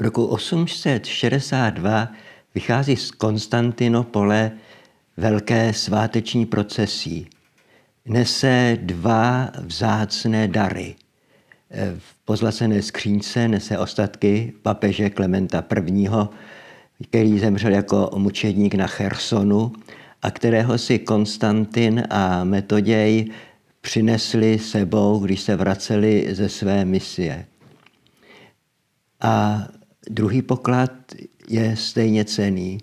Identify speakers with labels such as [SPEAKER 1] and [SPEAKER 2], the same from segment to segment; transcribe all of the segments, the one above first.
[SPEAKER 1] roku 862 vychází z Konstantinopole velké sváteční procesí. Nese dva vzácné dary. E, v pozlacené skřínce nese ostatky papeže Klementa I., který zemřel jako mučedník na Chersonu a kterého si Konstantin a Metoděj přinesli sebou, když se vraceli ze své misie. A Druhý poklad je stejně cený.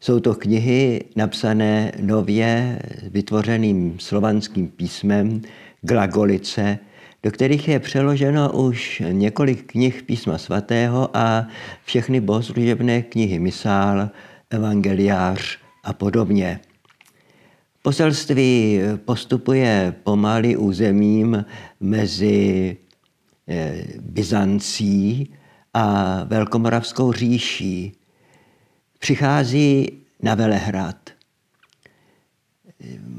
[SPEAKER 1] Jsou to knihy napsané nově vytvořeným slovanským písmem Glagolice, do kterých je přeloženo už několik knih písma svatého a všechny bohoslužebné knihy Misál, Evangeliář a podobně. Poselství postupuje pomaly územím mezi eh, Byzancí a Velkomoravskou říší, přichází na Velehrad.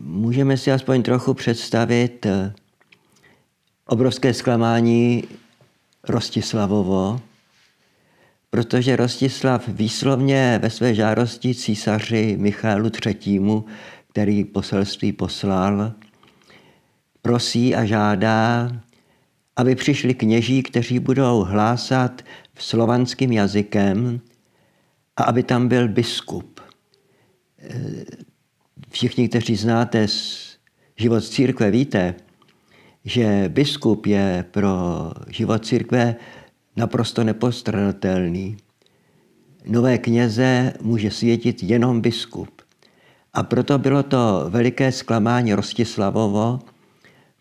[SPEAKER 1] Můžeme si aspoň trochu představit eh, obrovské zklamání Rostislavovo, protože Rostislav výslovně ve své žádosti císaři Michálu III., který poselství poslal, prosí a žádá, aby přišli kněží, kteří budou hlásat slovanským jazykem a aby tam byl biskup. Eh, všichni, kteří znáte život církve, víte, že biskup je pro život církve naprosto nepostradatelný. Nové kněze může světit jenom biskup. A proto bylo to veliké zklamání Rostislavovo,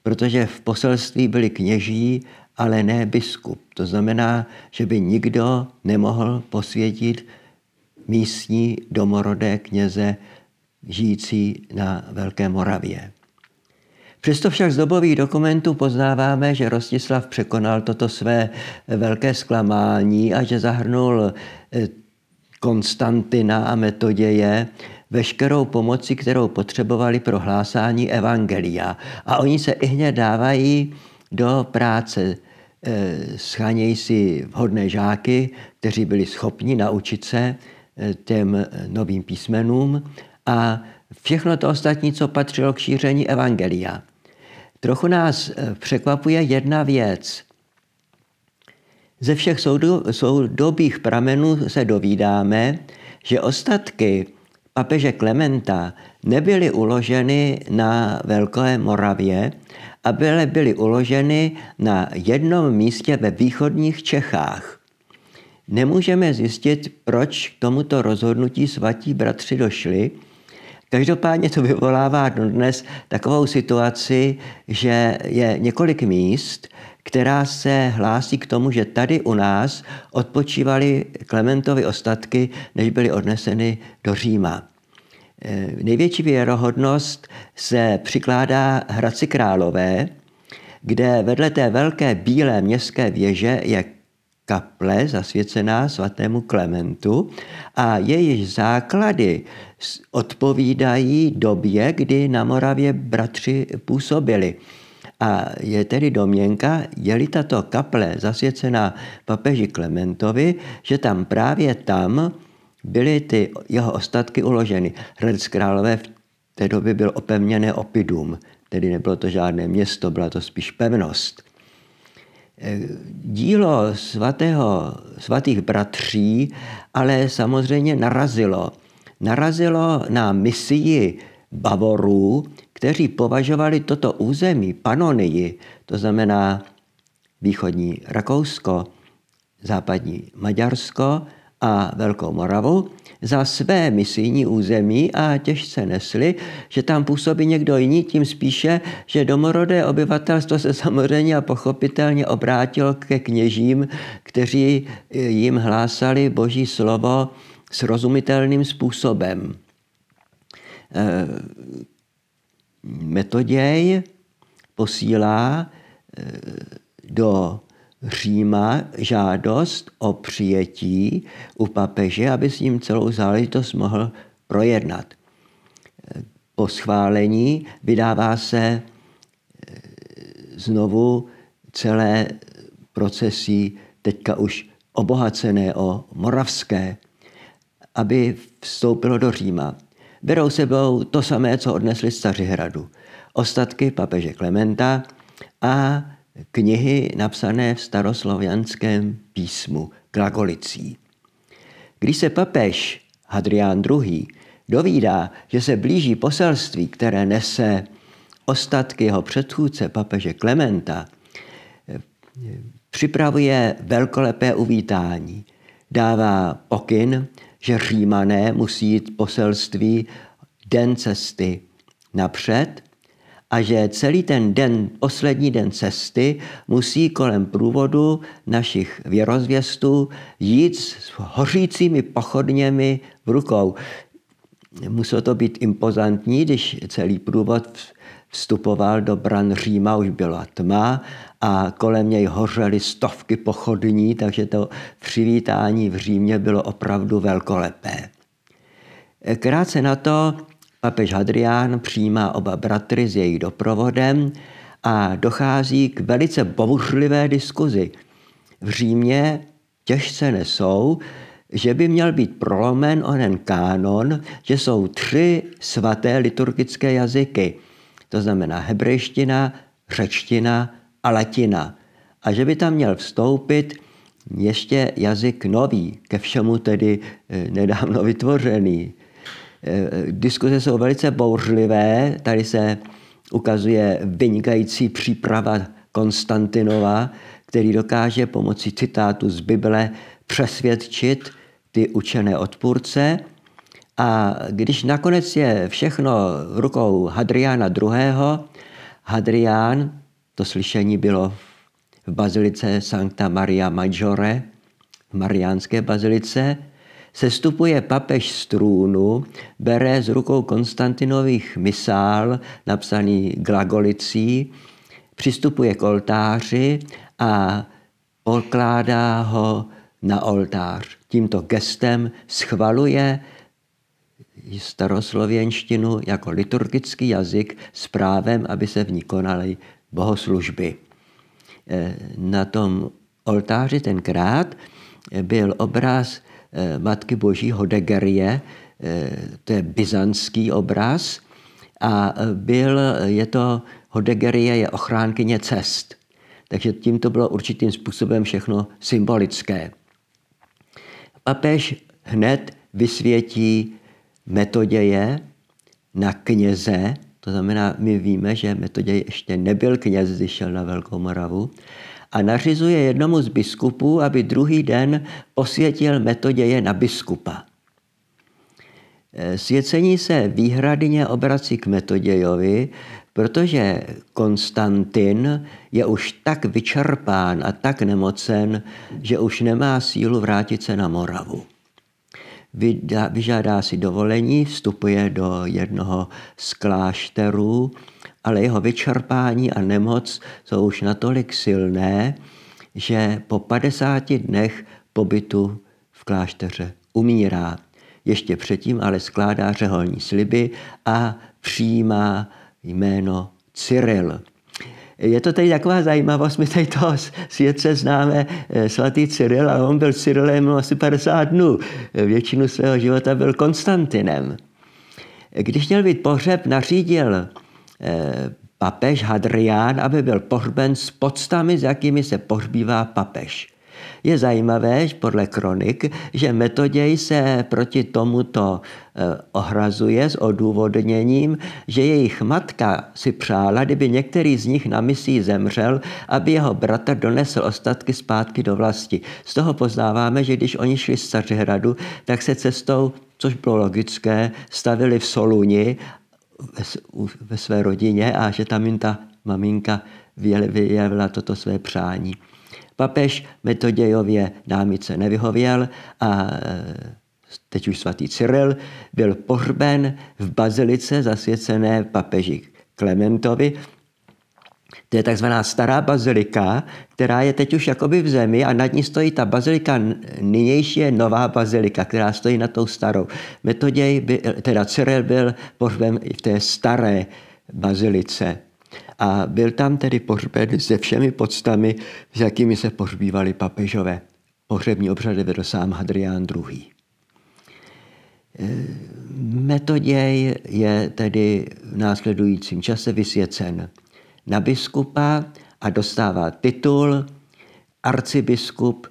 [SPEAKER 1] protože v poselství byli kněží ale ne biskup. To znamená, že by nikdo nemohl posvětit místní domorodé kněze žijící na Velké Moravě. Přesto však z dobových dokumentů poznáváme, že Rostislav překonal toto své velké zklamání a že zahrnul eh, Konstantina a Metoděje veškerou pomoci, kterou potřebovali pro hlásání Evangelia. A oni se i hned dávají do práce eh, schaněj si vhodné žáky, kteří byli schopni naučit se eh, těm eh, novým písmenům a všechno to ostatní, co patřilo k šíření Evangelia. Trochu nás překvapuje jedna věc. Ze všech soudobých pramenů se dovídáme, že ostatky papeže Klementa nebyly uloženy na Velké Moravě, a byly, byly uloženy na jednom místě ve východních Čechách. Nemůžeme zjistit, proč k tomuto rozhodnutí svatí bratři došli. Každopádně to vyvolává dnes takovou situaci, že je několik míst, která se hlásí k tomu, že tady u nás odpočívaly Klementovi ostatky, než byly odneseny do Říma. E, největší věrohodnost se přikládá Hradci Králové, kde vedle té velké bílé městské věže je kaple zasvěcená svatému Klementu a jejíž základy odpovídají době, kdy na Moravě bratři působili. A je tedy domněnka, je-li tato kaple zasvěcená papeži Klementovi, že tam právě tam byly ty jeho ostatky uloženy. Hradec Králové v té době byl opevněné opidum, tedy nebylo to žádné město, byla to spíš pevnost. E, dílo svatého, svatých bratří ale samozřejmě narazilo. Narazilo na misii Bavorů, kteří považovali toto území Panonii, to znamená východní Rakousko, západní Maďarsko a Velkou Moravu, za své misijní území a těžce nesli, že tam působí někdo jiný, tím spíše, že domorodé obyvatelstvo se samozřejmě a pochopitelně obrátilo ke kněžím, kteří jim hlásali boží slovo srozumitelným způsobem eh, Metoděj posílá e, do Říma žádost o přijetí u papeže, aby s ním celou záležitost mohl projednat. E, po schválení vydává se e, znovu celé procesí, teďka už obohacené o moravské, aby vstoupilo do Říma berou sebou to samé, co odnesli z Cařihradu. Ostatky papeže Klementa a knihy napsané v staroslovianském písmu Glagolicí. Když se papež Hadrián II. dovídá, že se blíží poselství, které nese ostatky jeho předchůdce papeže Klementa, připravuje velkolepé uvítání. Dává pokyn, že římané musí jít poselství den cesty napřed a že celý ten den, poslední den cesty musí kolem průvodu našich věrozvěstů jít s hořícími pochodněmi v rukou. Muselo to být impozantní, když celý průvod vstupoval do bran Říma, už byla tma a kolem něj hořely stovky pochodní, takže to přivítání v Římě bylo opravdu velkolepé. Krátce na to papež Hadrián přijímá oba bratry s jejich doprovodem a dochází k velice bouřlivé diskuzi. V Římě těžce nesou, že by měl být prolomen onen kánon, že jsou tři svaté liturgické jazyky – to znamená hebrejština, řečtina a latina. A že by tam měl vstoupit ještě jazyk nový, ke všemu tedy eh, nedávno vytvořený. Eh, diskuze jsou velice bouřlivé, tady se ukazuje vynikající příprava Konstantinova, který dokáže pomocí citátu z Bible přesvědčit ty učené odpůrce – a když nakonec je všechno v rukou Hadriána II., Hadrián, to slyšení bylo v bazilice Sancta Maria Maggiore, v mariánské bazilice, sestupuje papež z trůnu, bere z rukou Konstantinových misál, napsaný glagolicí, přistupuje k oltáři a okládá ho na oltář. Tímto gestem schvaluje staroslověnštinu jako liturgický jazyk s právem, aby se v ní konaly bohoslužby. E, na tom oltáři tenkrát byl obraz e, Matky Boží Hodegerie, e, to je byzantský obraz, a byl, je to, Hodegerie je ochránkyně cest. Takže tím to bylo určitým způsobem všechno symbolické. Papež hned vysvětí metodě je na kněze, to znamená, my víme, že metoděj ještě nebyl kněz, když šel na Velkou Moravu, a nařizuje jednomu z biskupů, aby druhý den posvětil metoděje na biskupa. Eh, svěcení se výhradně obrací k metodějovi, protože Konstantin je už tak vyčerpán a tak nemocen, že už nemá sílu vrátit se na Moravu vyžádá si dovolení, vstupuje do jednoho z klášterů, ale jeho vyčerpání a nemoc jsou už natolik silné, že po 50 dnech pobytu v klášteře umírá. Ještě předtím ale skládá řeholní sliby a přijímá jméno Cyril. Je to tady taková zajímavost, my tady toho světce známe, eh, svatý Cyril, a on byl Cyrilem asi 50 dnů. Eh, většinu svého života byl Konstantinem. Eh, když měl být pohřeb, nařídil papež Hadrián, aby byl pohřben s podstami, s jakými se pohřbívá papež. Je zajímavé, podle kronik, že Metoděj se proti tomuto eh, ohrazuje s odůvodněním, že jejich matka si přála, kdyby některý z nich na misí zemřel, aby jeho bratr donesl ostatky zpátky do vlasti. Z toho poznáváme, že když oni šli z Cařihradu, tak se cestou což bylo logické, stavili v Soluni ve své rodině a že tam jim ta maminka vyjevila toto své přání. Papež metodějově námice nevyhověl a eh, teď už svatý Cyril byl pohřben v bazilice zasvěcené papeži Klementovi. To je takzvaná stará bazilika, která je teď už jakoby v zemi a nad ní stojí ta bazilika, nynější je nová bazilika, která stojí nad tou starou. Metoděj, by, teda Cyril byl pohřben v té staré bazilice. A byl tam tedy pohřben se všemi podstami, s jakými se pohřbívali papežové. Pohřební obřady vedl sám Hadrián II. E, metoděj je tedy v následujícím čase vysvěcen na biskupa a dostává titul arcibiskup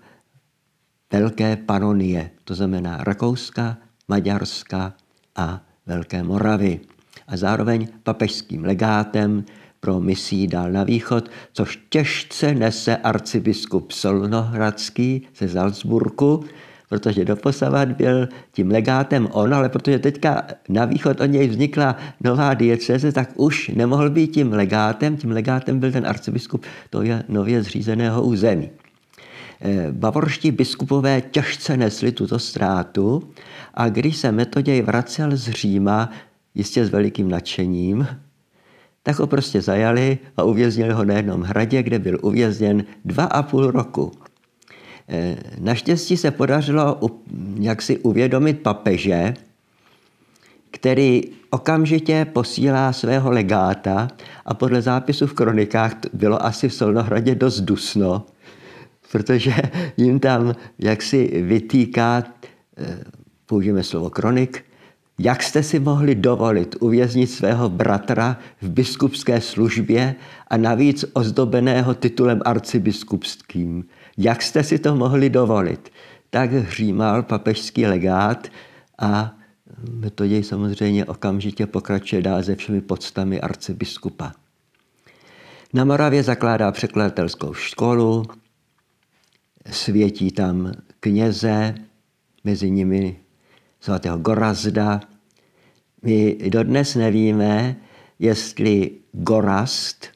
[SPEAKER 1] Velké Panonie, to znamená Rakouska, Maďarska a Velké Moravy. A zároveň papežským legátem pro misí dál na východ, což těžce nese arcibiskup Solnohradský ze Salzburku, protože doposavat byl tím legátem on, ale protože teďka na východ od něj vznikla nová dieceze, tak už nemohl být tím legátem, tím legátem byl ten arcibiskup to je nově zřízeného území. Eh, bavorští biskupové těžce nesli tuto ztrátu a když se Metoděj vracel z Říma, jistě s velikým nadšením, tak ho prostě zajali a uvěznili ho na jednom hradě, kde byl uvězněn dva a půl roku. E, naštěstí se podařilo jaksi uvědomit papeže, který okamžitě posílá svého legáta a podle zápisu v kronikách bylo asi v Solnohradě dost dusno, protože jim tam jaksi vytýká, e, použijeme slovo kronik, jak jste si mohli dovolit uvěznit svého bratra v biskupské službě a navíc ozdobeného titulem arcibiskupským? Jak jste si to mohli dovolit? Tak hřímal papežský legát a metoděj mm, samozřejmě okamžitě pokračuje dál se všemi podstami arcibiskupa. Na Moravě zakládá překladatelskou školu, světí tam kněze, mezi nimi svatého Gorazda, my dodnes nevíme, jestli Gorast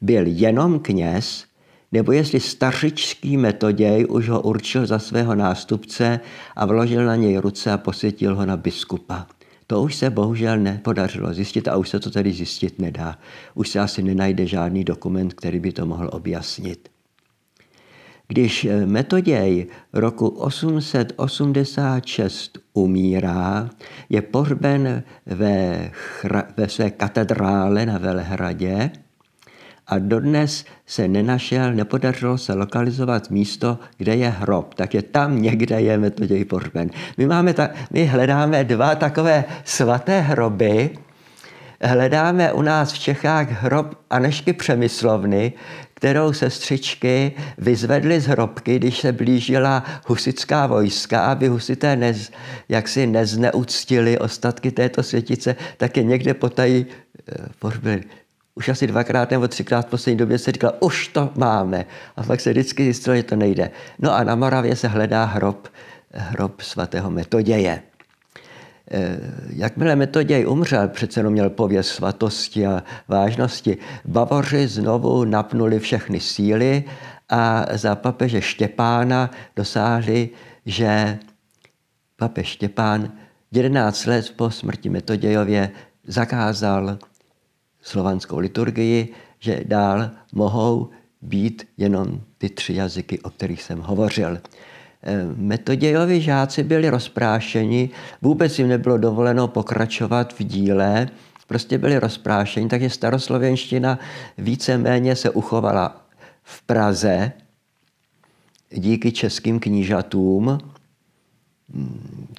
[SPEAKER 1] byl jenom kněz, nebo jestli stařičský metoděj už ho určil za svého nástupce a vložil na něj ruce a posvětil ho na biskupa. To už se bohužel nepodařilo zjistit a už se to tedy zjistit nedá. Už se asi nenajde žádný dokument, který by to mohl objasnit. Když eh, metoděj roku 886 umírá, je pohřben ve, chra, ve své katedrále na Velhradě a dodnes se nenašel, nepodařilo se lokalizovat místo, kde je hrob. Takže tam někde je metoděj pohřben. My, máme ta, my hledáme dva takové svaté hroby, hledáme u nás v Čechách hrob Anešky Přemyslovny, kterou sestřičky vyzvedly z hrobky, když se blížila husická vojska, aby husité nez, jaksi nezneuctili ostatky této světice, tak je někde potají eh, pohřbili už asi dvakrát nebo třikrát v poslední době se říkala, už to máme. A pak se vždycky zjistilo, že to nejde. No a na Moravě se hledá hrob, hrob svatého metoděje. Eh, jakmile Metoděj umřel, přece jenom měl pověst svatosti a vážnosti, Bavoři znovu napnuli všechny síly a za papeže Štěpána dosáhli, že papež Štěpán 11 let po smrti Metodějově zakázal slovanskou liturgii, že dál mohou být jenom ty tři jazyky, o kterých jsem hovořil. Eh, Metodějovi žáci byli rozprášeni, vůbec jim nebylo dovoleno pokračovat v díle, prostě byli rozprášeni, takže staroslověnština víceméně se uchovala v Praze díky českým knížatům,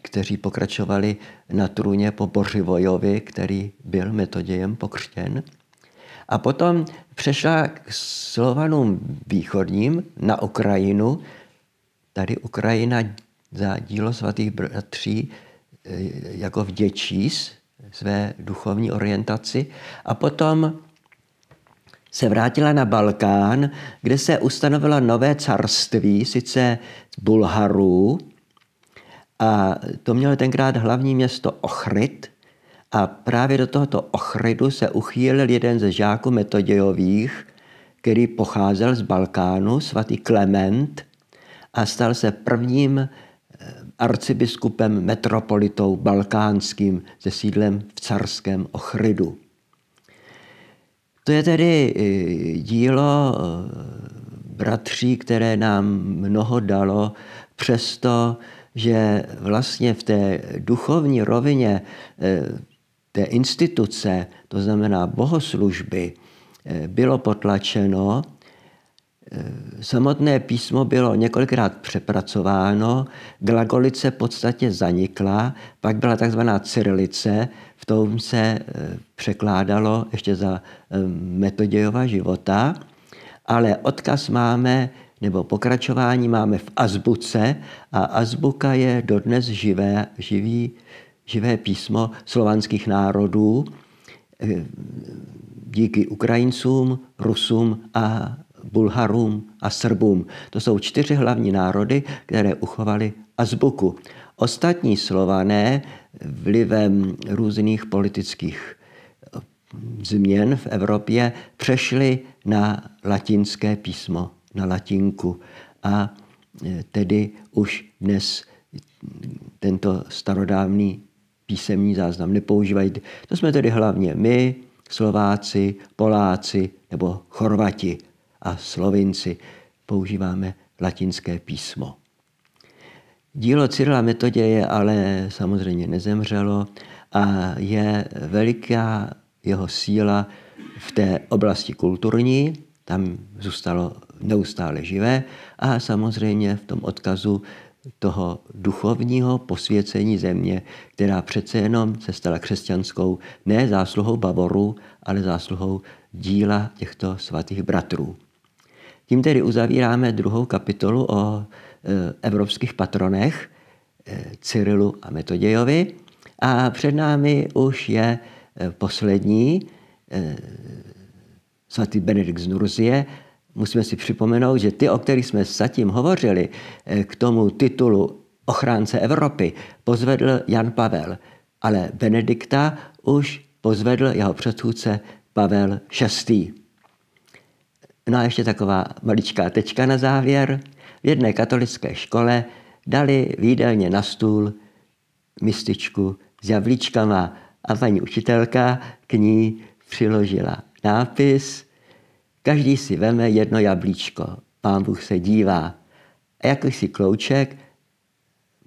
[SPEAKER 1] kteří pokračovali na trůně po Bořivojovi, který byl metodějem pokřtěn. A potom přešla k Slovanům východním na Ukrajinu, tady Ukrajina za dílo svatých bratří eh, jako vděčí své duchovní orientaci a potom se vrátila na Balkán, kde se ustanovilo nové carství, sice Bulharů, a to mělo tenkrát hlavní město Ochryt. A právě do tohoto Ochrydu se uchýlil jeden ze žáků Metodějových, který pocházel z Balkánu, svatý Klement, a stal se prvním eh, arcibiskupem metropolitou balkánským se sídlem v carském Ochrydu. To je tedy eh, dílo eh, bratří, které nám mnoho dalo, přesto, že vlastně v té duchovní rovině té instituce, to znamená bohoslužby, bylo potlačeno Eh, samotné písmo bylo několikrát přepracováno, glagolice v podstatě zanikla, pak byla takzvaná cyrilice, v tom se eh, překládalo ještě za eh, Metodějova života, ale odkaz máme, nebo pokračování máme v azbuce a azbuka je dodnes živé, živý, živé písmo slovanských národů díky Ukrajincům, Rusům a Bulharům a Srbům. To jsou čtyři hlavní národy, které uchovali azbuku. Ostatní slované vlivem různých politických eh, změn v Evropě přešli na latinské písmo, na latinku. A eh, tedy už dnes tento starodávný písemný záznam nepoužívají. To jsme tedy hlavně my, Slováci, Poláci nebo Chorvati a Slovinci používáme latinské písmo. Dílo Cyrila Metodě je ale samozřejmě nezemřelo a je veliká jeho síla v té oblasti kulturní, tam zůstalo neustále živé a samozřejmě v tom odkazu toho duchovního posvěcení země, která přece jenom se stala křesťanskou ne zásluhou Bavoru, ale zásluhou díla těchto svatých bratrů. Tím tedy uzavíráme druhou kapitolu o e, evropských patronech e, Cyrilu a Metodějovi. A před námi už je e, poslední svatý Benedikt z Nurzie. Musíme si připomenout, že ty, o kterých jsme zatím hovořili, k tomu titulu ochránce Evropy pozvedl Jan Pavel, ale Benedikta už pozvedl jeho předchůdce Pavel VI. No a ještě taková maličká tečka na závěr. V jedné katolické škole dali výdelně na stůl mističku s jablíčkama a paní učitelka k ní přiložila nápis Každý si veme jedno jablíčko, pán Bůh se dívá. A jakýsi klouček,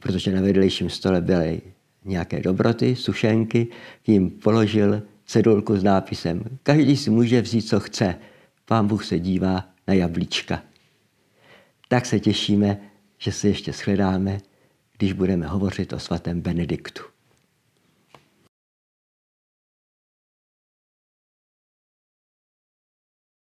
[SPEAKER 1] protože na vedlejším stole byly nějaké dobroty, sušenky, k ním položil cedulku s nápisem Každý si může vzít, co chce – pán Bůh se dívá na jablíčka. Tak se těšíme, že se ještě shledáme, když budeme hovořit o svatém Benediktu.